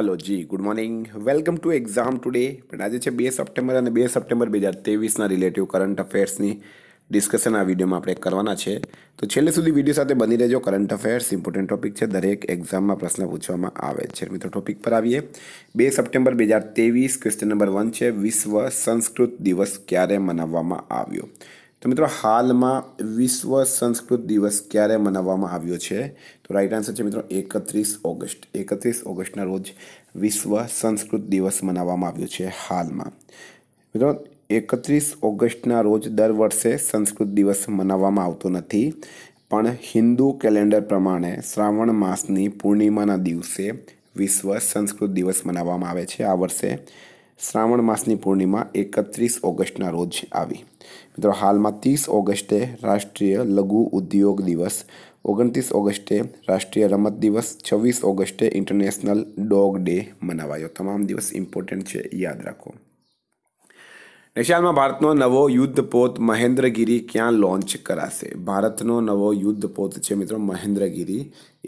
hello જી good morning welcome to exam today પણ આજે છે બે સપ્ટેમ્બર અને બે સપ્ટેમ્બર બે હજાર તેવીસના રિલેટિવ કરંટ અફેર્સની ડિસ્કશન આ વિડીયોમાં આપણે કરવાના છે તો છેલ્લે સુધી વિડીયો સાથે બની રહેજો કરંટ અફેર્સ ઇમ્પોર્ટન્ટ ટોપિક છે દરેક એક્ઝામમાં પ્રશ્ન પૂછવામાં આવે છે મિત્રો ટોપિક પર આવીએ બે સપ્ટેમ્બર બે હજાર તેવીસ ક્વેશ્ચન નંબર વન છે વિશ્વ સંસ્કૃત દિવસ ક્યારે મનાવવામાં આવ્યો તો મિત્રો હાલમાં વિશ્વ સંસ્કૃત દિવસ ક્યારે મનાવવામાં આવ્યો છે તો રાઈટ આન્સર છે મિત્રો એકત્રીસ ઓગસ્ટ એકત્રીસ ઓગસ્ટના રોજ વિશ્વ સંસ્કૃત દિવસ મનાવવામાં આવ્યો છે હાલમાં મિત્રો એકત્રીસ ઓગસ્ટના રોજ દર વર્ષે સંસ્કૃત દિવસ મનાવવામાં આવતો નથી પણ હિન્દુ કેલેન્ડર પ્રમાણે શ્રાવણ માસની પૂર્ણિમાના દિવસે વિશ્વ સંસ્કૃત દિવસ મનાવવામાં આવે છે આ વર્ષે શ્રાવણ માસની પૂર્ણિમા એકત્રીસ ઓગસ્ટના રોજ આવી મિત્રો હાલમાં ત્રીસ ઓગસ્ટે રાષ્ટ્રીય લઘુ ઉદ્યોગ દિવસ ઓગણત્રીસ ઓગસ્ટે રાષ્ટ્રીય રમત દિવસ છવ્વીસ ઓગસ્ટે ઇન્ટરનેશનલ ડોગ ડે મનાવાયો તમામ દિવસ ઇમ્પોર્ટન્ટ છે યાદ રાખો નિશાલમાં ભારતનો નવો યુદ્ધપોત મહેન્દ્રગીરી ક્યાં લોન્ચ કરાશે ભારતનો નવો યુદ્ધપોત છે મિત્રો મહેન્દ્રગીરી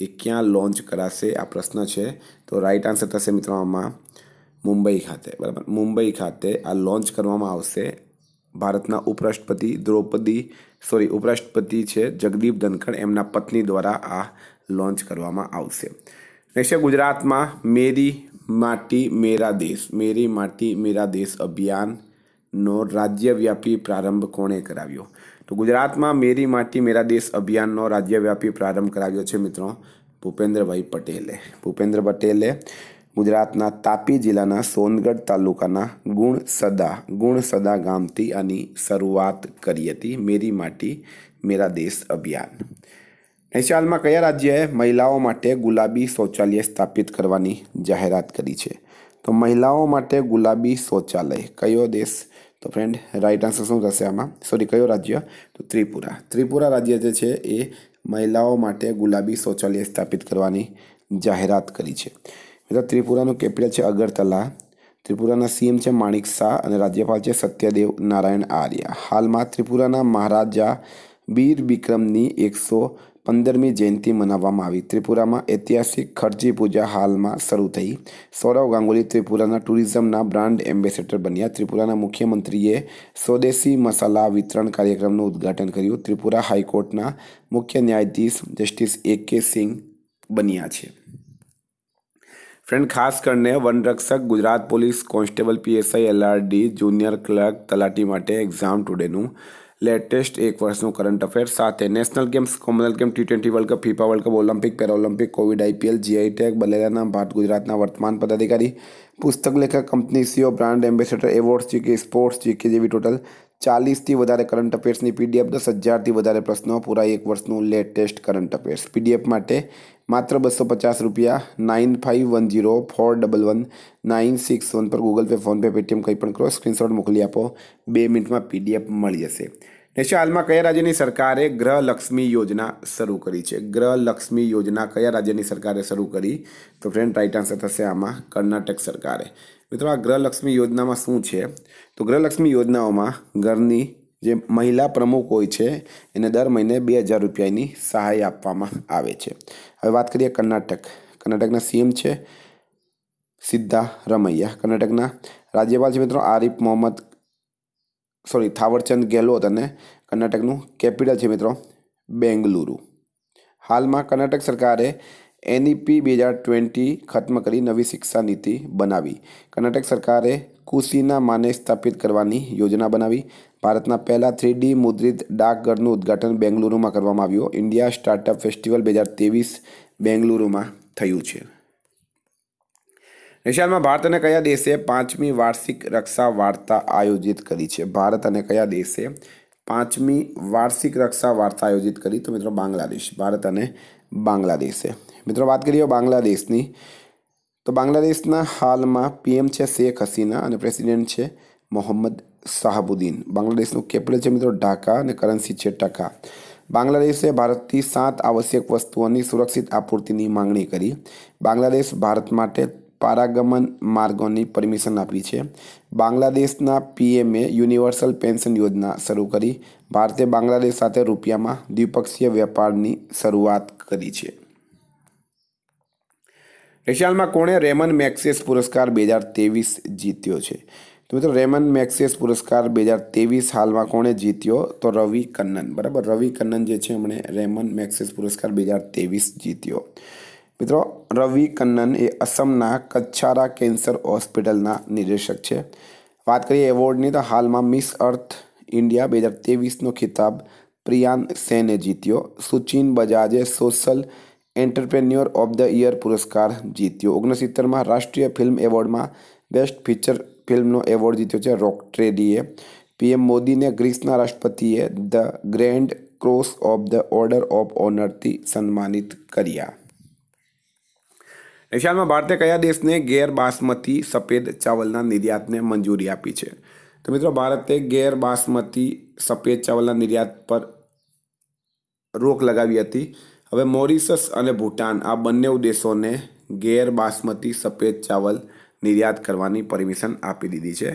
એ ક્યાં લોન્ચ કરાશે આ પ્રશ્ન છે તો રાઈટ આન્સર થશે મિત્રો આમાં મુંબઈ ખાતે બરાબર મુંબઈ ખાતે આ લોન્ચ કરવામાં આવશે ભારતના ઉપરાષ્ટ્રપતિ દ્રૌપદી સોરી ઉપરાષ્ટ્રપતિ છે જગદીપ ધનખડ એમના પત્ની દ્વારા આ લોન્ચ કરવામાં આવશે નેક્સ્ટ છે ગુજરાતમાં મેરી માટી મેરા દેશ મેરી માટી મેરા દેશ અભિયાનનો રાજ્યવ્યાપી પ્રારંભ કોણે કરાવ્યો તો ગુજરાતમાં મેરી માટી મેરા દેશ અભિયાનનો રાજ્યવ્યાપી પ્રારંભ કરાવ્યો છે મિત્રો ભૂપેન્દ્રભાઈ પટેલે ભૂપેન્દ્ર પટેલે ગુજરાતના તાપી જિલ્લાના સોનગઢ તાલુકાના ગુણસદા ગુણસદા ગામથી આની શરૂઆત કરી હતી મેરી માટી મેરા દેશ અભિયાન નૈશાલમાં કયા રાજ્યએ મહિલાઓ માટે ગુલાબી શૌચાલય સ્થાપિત કરવાની જાહેરાત કરી છે તો મહિલાઓ માટે ગુલાબી શૌચાલય કયો દેશ તો ફ્રેન્ડ રાઈટ આન્સર શું થશે આમાં સોરી કયો રાજ્ય તો ત્રિપુરા ત્રિપુરા રાજ્ય જે છે એ મહિલાઓ માટે ગુલાબી શૌચાલય સ્થાપિત કરવાની જાહેરાત કરી છે મિત્રો ત્રિપુરાનું કેપિટલ છે અગરતલા ત્રિપુરાના સીએમ છે માણિક શાહ અને રાજ્યપાલ છે સત્યદેવ નારાયણ આર્ય હાલમાં ત્રિપુરાના મહારાજા બીર બિક્રમની એકસો પંદરમી જયંતિ મનાવવામાં આવી ત્રિપુરામાં ઐતિહાસિક ખર્ચી પૂજા હાલમાં શરૂ થઈ સૌરવ ગાંગુલી ત્રિપુરાના ટુરિઝમના બ્રાન્ડ એમ્બેસેડર બન્યા ત્રિપુરાના મુખ્યમંત્રીએ સ્વદેશી મસાલા વિતરણ કાર્યક્રમનું ઉદ્ઘાટન કર્યું ત્રિપુરા હાઈકોર્ટના મુખ્ય ન્યાયાધીશ જસ્ટિસ એ કે સિંહ બન્યા છે ફ્રેન્ડ ખાસ કરીને વનરક્ષક Gujarat police constable PSI LRD junior clerk તલાટી માટે એક્ઝામ ટુડેનું લેટેસ્ટ એક વર્ષનું કરંટ અફેર સાથે national games Commonwealth game T twenty World Cup FIFA World Cup Olympic Paralympic Covid IPL GI tag બલેરાના ભારત ગુજરાતના વર્તમાન પદાધિકારી પુસ્તક લેખક company CEO brand ambassador awards GK sports GK જેવી ટોટલ ચાલીસથી વધારે કરંટ અફેર્સની પીડીએફ દસ હજારથી વધારે પ્રશ્નો પૂરા એક વર્ષનું લેટેસ્ટ કરંટ અફેર્સ પીડીએફ માટે માત્ર બસો પચાસ રૂપિયા nine five one zero four double one nine six one પર ગૂગલ પે ફોનપે પેટીએમ કંઈ પણ કરો સ્ક્રીનશોટ મોકલી આપો બે મિનિટમાં પીડીએફ મળી જશે નેક્સ્ટ હાલમાં કયા રાજ્યની સરકારે ગ્રહ લક્ષ્મી યોજના શરૂ કરી છે ગ્રહ લક્ષ્મી યોજના કયા રાજ્યની સરકારે શરૂ કરી તો ફ્રેન્ડ રાઇટ આન્સર થશે આમાં કર્ણાટક સરકારે મિત્રો આ ગ્રહલક્ષ્મી યોજનામાં શું છે તો ગૃહલક્ષ્મી યોજનાઓમાં ઘરની જે મહિલા પ્રમુખ હોય છે એને દર મહિને બે હજાર રૂપિયાની સહાય આપવામાં આવે છે હવે વાત કરીએ કર્ણાટક કર્ણાટકના સીએમ છે સિદ્ધા રમૈયા કર્ણાટકના રાજ્યપાલ છે મિત્રો આરિફ મોહમ્મદ સોરી થાવરચંદ ગેહલોત અને કર્ણાટકનું કેપિટલ છે મિત્રો બેંગલુરુ હાલમાં કર્ણાટક સરકારે એનઈપી બે હજાર ટ્વેન્ટી ખત્મ કરી નવી શિક્ષા નીતિ બનાવી કર્ણાટક સરકારે કુશીના માને સ્થાપિત કરવાની યોજના બનાવી ભારતના પહેલા થ્રી ડી મુદ્રિત ડાકઘરનું ઉદ્ઘાટન બેંગલુરુમાં કરવામાં આવ્યું ઇન્ડિયા સ્ટાર્ટઅપ ફેસ્ટિવલ બે હજાર ત્રેવીસ બેંગલુરુમાં થયું છે નિશાળમાં ભારત અને કયા દેશે પાંચમી વાર્ષિક રક્ષા વાર્તા આયોજિત કરી છે ભારત અને કયા દેશે પાંચમી વાર્ષિક રક્ષા વાર્તા આયોજિત કરી તો મિત્રો બાંગ્લાદેશ ભારત અને બાંગ્લાદેશે મિત્રો વાત કરીએ બાંગ્લાદેશની તો બાંગ્લાદેશના હાલમાં પીએમ છે શેખ હસીના અને પ્રેસિડેન્ટ છે મોહમ્મદ શાહબુદ્દીન બાંગ્લાદેશનું કેપિટલ છે મિત્રો ઢાકા અને કરન્સી છે ટકા બાંગ્લાદેશે ભારતથી સાત આવશ્યક વસ્તુઓની સુરક્ષિત આપૂર્તિની માંગણી કરી બાંગ્લાદેશ ભારત માટે પારાગમન માર્ગોની પરમિશન આપી છે બાંગ્લાદેશના પીએમએ યુનિવર્સલ પેન્શન યોજના શરૂ કરી ભારતે બાંગ્લાદેશ સાથે રૂપિયામાં દ્વિપક્ષીય વેપારની શરૂઆત કરી છે રશિયામાં કોણે રેમન મેક્સેસ પુરસ્કાર બે હજાર ત્રેવીસ જીત્યો છે તો મિત્રો રેમન મેક્સેસ પુરસ્કાર બે હજાર ત્રેવીસ હાલમાં કોણે જીત્યો તો રવિ કન્નન બરાબર રવિ કન્નન જે છે એમણે રેમન મેક્સેસ પુરસ્કાર બે હજાર ત્રેવીસ જીત્યો મિત્રો રવિ કન્નન એ અસમના કચ્છારા કેન્સર હોસ્પિટલના નિર્દેશક છે વાત કરીએ એવોર્ડની તો હાલમાં મિસ અર્થ ઇન્ડિયા બે હજાર તેવીસનો ખિતાબ પ્રિયાન સેને જીત્યો સુચિન બજાજે social entrepreneur of the year પુરસ્કાર જીત્યો ઓગણસિત્તેરમાં રાષ્ટ્રીય ફિલ્મ એવોર્ડમાં બેસ્ટ ફીચર ફિલ્મનો એવોર્ડ જીત્યો છે રોક ટ્રેડીએ પીએમ મોદીને ગ્રીસના રાષ્ટ્રપતિએ the grand cross of the order of ઓનરથી સન્માનિત કર્યા ખ્યાલમાં ભારતે કયા દેશને ગેર બાસમતી સફેદ ચાવલના નિર્યાતને મંજૂરી આપી છે તો મિત્રો ભારતે ગેર બાસમતી સફેદ ચાવલના નિર્યાત પર રોક લગાવી હતી હવે મોરિશસ અને ભૂટાન આ બંને દેશોને ગેર બાસમતી સફેદ ચાવલ નિર્યાત કરવાની પરમિશન આપી દીધી છે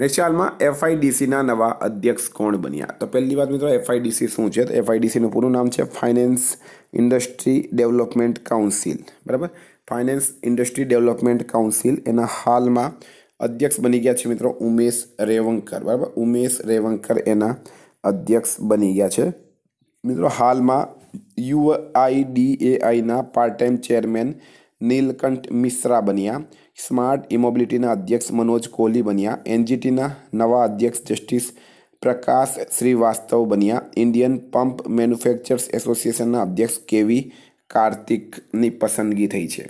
નેક્સ્ટ એફઆઈડીસીના નવા અધ્યક્ષ કોણ બન્યા તો પહેલી વાત મિત્રો એફઆઈડીસી શું છે તો એફઆઈડીસીનું પૂરું નામ છે ફાઇનાન્સ ઇન્ડસ્ટ્રી ડેવલપમેન્ટ કાઉન્સિલ બરાબર ફાઇનાન્સ ઇન્ડસ્ટ્રી ડેવલપમેન્ટ કાઉન્સિલ એના હાલમાં અધ્યક્ષ બની ગયા છે મિત્રો ઉમેશ રેવંકર બરાબર ઉમેશ રેવંકર એના અધ્યક્ષ બની ગયા છે મિત્રો હાલમાં યુ આઈડીએઆઈના part time chairman Neelkanth Mishra બન્યા સ્માર્ટ ઇમોબિલિટીના અધ્યક્ષ મનોજ કોહલી બન્યા એનજીટીના નવા અધ્યક્ષ જસ્ટિસ પ્રકાશ શ્રીવાસ્તવ બન્યા ઇન્ડિયન પંપ મેન્યુફેક્ચર્સ એસોસિએશનના અધ્યક્ષ કેવી કાર્તિકની પસંદગી થઈ છે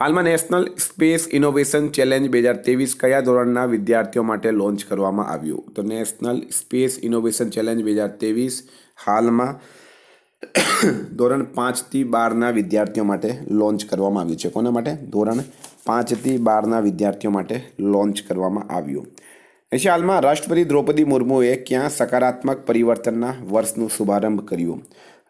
હાલમાં નેશનલ સ્પેસ ઇનોવેશન ચેલેન્જ બે હજાર ત્રેવીસ કયા ધોરણના વિદ્યાર્થીઓ માટે લોન્ચ કરવામાં આવ્યું તો નેશનલ સ્પેસ ઇનોવેશન ચેલેન્જ બે હજાર ત્રેવીસ હાલમાં ધોરણ પાંચથી બારના વિદ્યાર્થીઓ માટે લોન્ચ કરવામાં આવ્યું છે કોના માટે ધોરણ પાંચથી બારના વિદ્યાર્થીઓ માટે લોન્ચ કરવામાં આવ્યું પછી હાલમાં રાષ્ટ્રપતિ દ્રૌપદી મુર્મુએ ક્યાં સકારાત્મક પરિવર્તનના વર્ષનું શુભારંભ કર્યો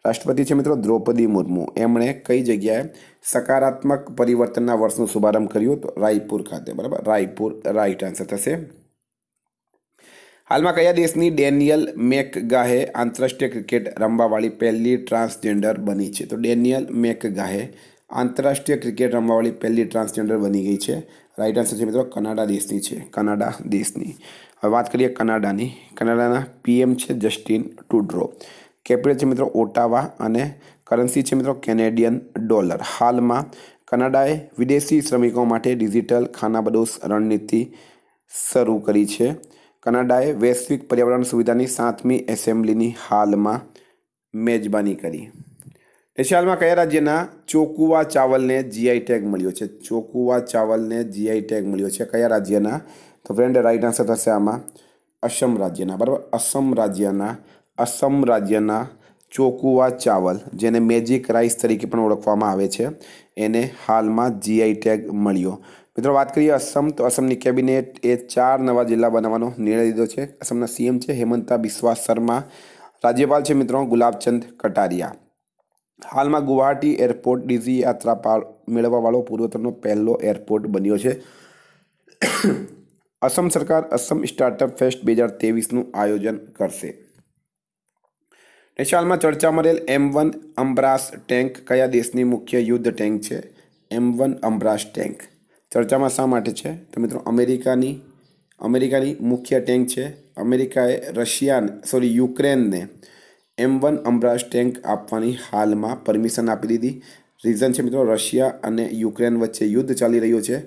રાષ્ટ્રપતિ છે મિત્રો દ્રૌપદી મુર્મુ એમણે કઈ જગ્યાએ સકારાત્મક પરિવર્તનના વર્ષનો શુભારંભ કર્યો તો રાયપુર ખાતે બરાબર રાયપુર રાઇટ આન્સર થશે હાલમાં કયા દેશની ડેનિયલ મેકગાહે આંતરરાષ્ટ્રીય ક્રિકેટ રમવાવાળી પહેલી ટ્રાન્સજેન્ડર બની છે તો ડેનિયલ મેકગાહે આંતરરાષ્ટ્રીય ક્રિકેટ રમવાવાળી પહેલી ટ્રાન્સજેન્ડર બની ગઈ છે રાઈટ આન્સર છે મિત્રો કનાડા દેશની છે કનાડા દેશની હવે વાત કરીએ કનાડાની કનાડાના પીએમ છે જસ્ટિન ટુડ્રો કેપિટલ છે મિત્રો ઓટાવા અને કરન્સી છે મિત્રો કેનેડિયન ડોલર હાલમાં કનાડાએ વિદેશી શ્રમિકો માટે ડિજિટલ ખાનાબદોશ રણનીતિ શરૂ કરી છે કનાડાએ વૈશ્વિક પર્યાવરણ સુવિધાની સાતમી એસેમ્બલીની હાલમાં મેજબાની કરી એશિયાલમાં કયા રાજ્યના ચોકુવા ચાવલને જીઆઈ ટેગ મળ્યો છે ચોકુવા ચાવલને જીઆઈ ટેગ મળ્યો છે કયા રાજ્યના તો ફ્રેન્ડ રાઈટ આન્સર થશે આમાં અસમ રાજ્યના બરાબર અસમ રાજ્યના અસમ રાજ્યના ચોકુવા ચાવલ જેને મેજિક રાઈસ તરીકે પણ ઓળખવામાં આવે છે એને હાલમાં જીઆઈ ટેગ મળ્યો મિત્રો વાત કરીએ અસમ તો અસમની કેબિનેટ એ ચાર નવા જિલ્લા બનાવવાનો નિર્ણય લીધો છે અસમના સીએમ છે હેમંતા બિસ્વા શર્મા રાજ્યપાલ છે મિત્રો ગુલાબચંદ કટારિયા હાલમાં ગુવાહાટી એરપોર્ટ ડીઝી યાત્રા મેળવવાવાળો પૂર્વોત્તરનો પહેલો એરપોર્ટ બન્યો છે અસમ સરકાર અસમ સ્ટાર્ટઅપ ફેસ્ટ બે હજાર તેવીસનું આયોજન કરશે હાલમાં ચર્ચા મળેલ એમ વન અમ્બ્રાસ ટેન્ક કયા દેશની મુખ્ય યુદ્ધ ટેન્ક છે એમ વન અમ્બ્રાસ ટેન્ક ચર્ચામાં શા માટે છે તો મિત્રો અમેરિકાની અમેરિકાની મુખ્ય ટેન્ક છે અમેરિકાએ રશિયાન સોરી યુક્રેનને એમ વન અમ્બ્રાસ ટેન્ક આપવાની હાલમાં પરમિશન આપી દીધી રીઝન છે મિત્રો રશિયા અને યુક્રેન વચ્ચે યુદ્ધ ચાલી રહ્યું છે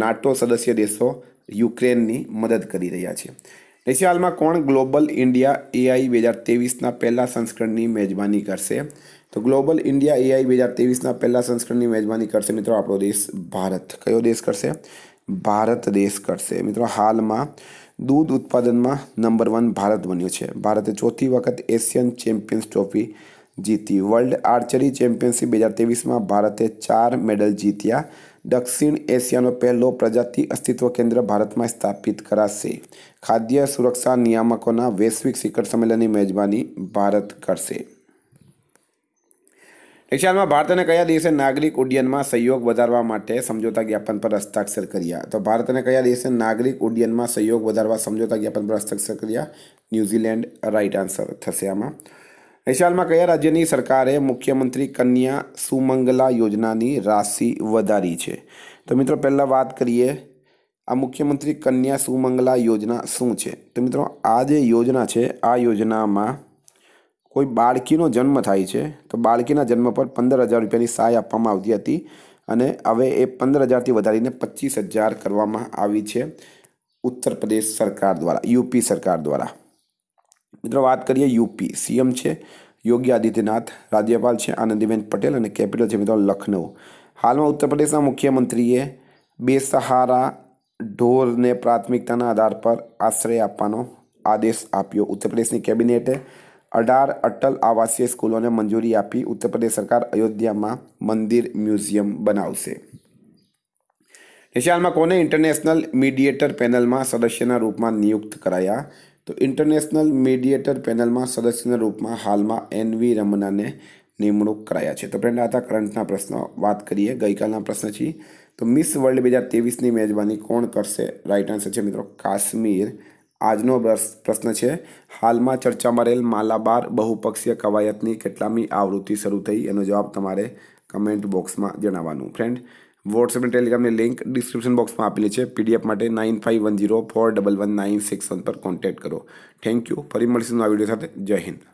નાટો સદસ્ય દેશો યુક્રેનની મદદ કરી રહ્યા છે એસી હાલમાં કોણ ગ્લોબલ ઇન્ડિયા એઆઈ બે હજાર તેવીસના પહેલા સંસ્કરણની મેજબાની કરશે તો ગ્લોબલ ઇન્ડિયા એઆઈ બે હજાર તેવીસના પહેલા સંસ્કરણની મેજબાની કરશે મિત્રો આપણો દેશ ભારત કયો દેશ કરશે ભારત દેશ કરશે મિત્રો હાલમાં દૂધ ઉત્પાદનમાં નંબર વન ભારત બન્યો છે ભારતે ચોથી વખત એશિયન ચેમ્પિયન્સ ટ્રોફી જીતી વર્લ્ડ આર્ચરી ચેમ્પિયનશિપ બે હજાર તેવીસમાં ભારતે ચાર મેડલ જીત્યા દક્ષિણ એશિયાનો પહેલો પ્રજાતિ અસ્તિત્વ કેન્દ્ર ભારતમાં સ્થાપિત કરાશે ખાદ્ય સુરક્ષા નિયામકોના વૈશ્વિક શિખર સંમેલનની મેજબાની ભારત કરશે એશિયામાં ભારત અને કયા દેશે નાગરિક ઉડ્ડયનમાં સહયોગ વધારવા માટે સમજોતા જ્ઞાપન પર હસ્તાક્ષર કર્યા તો ભારત અને કયા દેશે નાગરિક ઉડ્ડયનમાં સહયોગ વધારવા સમજોતા જ્ઞાપન પર હસ્તાક્ષર કર્યા ન્યૂઝીલેન્ડ રાઇટ આન્સર થશે આમાં વૈશાલમાં કયા રાજ્યની સરકારે મુખ્યમંત્રી કન્યા સુમંગલા યોજનાની રાશિ વધારી છે તો મિત્રો પહેલાં વાત કરીએ આ મુખ્યમંત્રી કન્યા સુમંગલા યોજના શું છે તો મિત્રો આ જે યોજના છે આ યોજનામાં કોઈ બાળકીનો જન્મ થાય છે તો બાળકીના જન્મ પર પંદર હજાર રૂપિયાની સહાય આપવામાં આવતી હતી અને હવે એ પંદર હજારથી વધારીને પચીસ હજાર કરવામાં આવી છે ઉત્તર પ્રદેશ સરકાર દ્વારા યુપી સરકાર દ્વારા મિત્રો વાત કરીએ યુપી સીએમ છે યોગી આદિત્યનાથ રાજ્યપાલ છે આનંદીબેન પટેલ અને કેપિટલ છે મિત્રો લખનઉ હાલમાં ઉત્તર પ્રદેશના મુખ્યમંત્રીએ બેસહારા ઢોરને પ્રાથમિકતાના આધાર પર આશ્રય આપવાનો આદેશ આપ્યો ઉત્તર પ્રદેશની કેબિનેટે અઢાર અટલ આવાસીય સ્કૂલોને મંજૂરી આપી ઉત્તર પ્રદેશ સરકાર અયોધ્યામાં મંદિર મ્યુઝિયમ બનાવશે નિશાળમાં કોને ઇન્ટરનેશનલ મીડિયેટર પેનલમાં સદસ્યના રૂપમાં નિયુક્ત કરાયા તો ઇન્ટરનેશનલ મીડિયેટર પેનલમાં સદસ્યના રૂપમાં હાલમાં એન વી રમનાને નિમણૂક કરાયા છે તો ફ્રેન્ડ આ હતા કરંટના પ્રશ્નો વાત કરીએ ગઈકાલના પ્રશ્ન છે તો મિસ વર્લ્ડ બે હજાર ત્રેવીસની મેજબાની કોણ કરશે રાઇટ આન્સર છે મિત્રો કાશ્મીર આજનો પ્રશ્ન છે હાલમાં ચર્ચામાં રહેલ માલાબાર બહુપક્ષીય કવાયતની કેટલામી આવૃત્તિ શરૂ થઈ એનો જવાબ તમારે કમેન્ટ બોક્સમાં જણાવવાનું ફ્રેન્ડ વોટ્સએપ અને ટેલિગ્રામની લિંક ડિસ્ક્રિપ્શન બોક્સમાં આપેલી છે પીડીએફ માટે nine five one zero four double one nine six one પર કોન્ટેક્ટ કરો થેન્ક યુ ફરી મળીશું આ વિડીયો સાથે જય હિન્દ